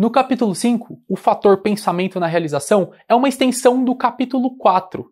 No capítulo 5, o fator pensamento na realização é uma extensão do capítulo 4,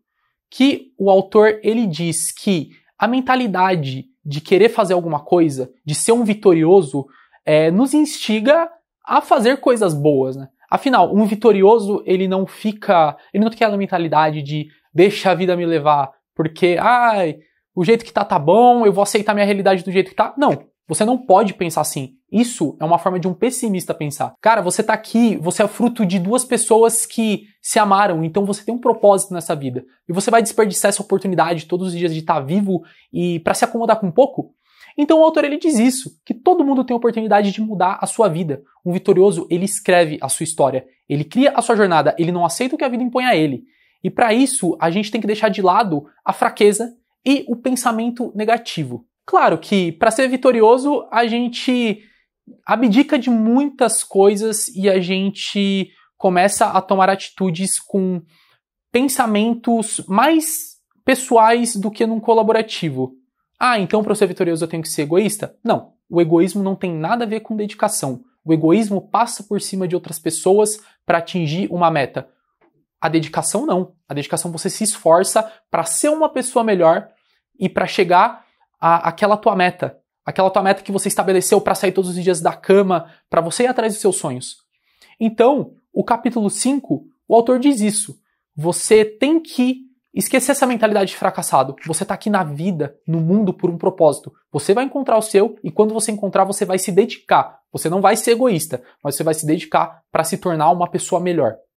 que o autor ele diz que a mentalidade de querer fazer alguma coisa, de ser um vitorioso, é, nos instiga a fazer coisas boas, né? Afinal, um vitorioso, ele não fica, ele não tem aquela mentalidade de deixa a vida me levar, porque, ai, o jeito que tá tá bom, eu vou aceitar minha realidade do jeito que tá. Não. Você não pode pensar assim. Isso é uma forma de um pessimista pensar. Cara, você tá aqui, você é fruto de duas pessoas que se amaram, então você tem um propósito nessa vida. E você vai desperdiçar essa oportunidade todos os dias de estar tá vivo e para se acomodar com um pouco? Então o autor ele diz isso, que todo mundo tem a oportunidade de mudar a sua vida. Um vitorioso, ele escreve a sua história, ele cria a sua jornada, ele não aceita o que a vida impõe a ele. E para isso, a gente tem que deixar de lado a fraqueza e o pensamento negativo. Claro que para ser vitorioso a gente abdica de muitas coisas e a gente começa a tomar atitudes com pensamentos mais pessoais do que num colaborativo. Ah, então para ser vitorioso eu tenho que ser egoísta? Não. O egoísmo não tem nada a ver com dedicação. O egoísmo passa por cima de outras pessoas para atingir uma meta. A dedicação não. A dedicação você se esforça para ser uma pessoa melhor e para chegar a, aquela tua meta, aquela tua meta que você estabeleceu para sair todos os dias da cama, para você ir atrás dos seus sonhos. Então, o capítulo 5, o autor diz isso. Você tem que esquecer essa mentalidade de fracassado. Você está aqui na vida, no mundo, por um propósito. Você vai encontrar o seu e quando você encontrar, você vai se dedicar. Você não vai ser egoísta, mas você vai se dedicar para se tornar uma pessoa melhor.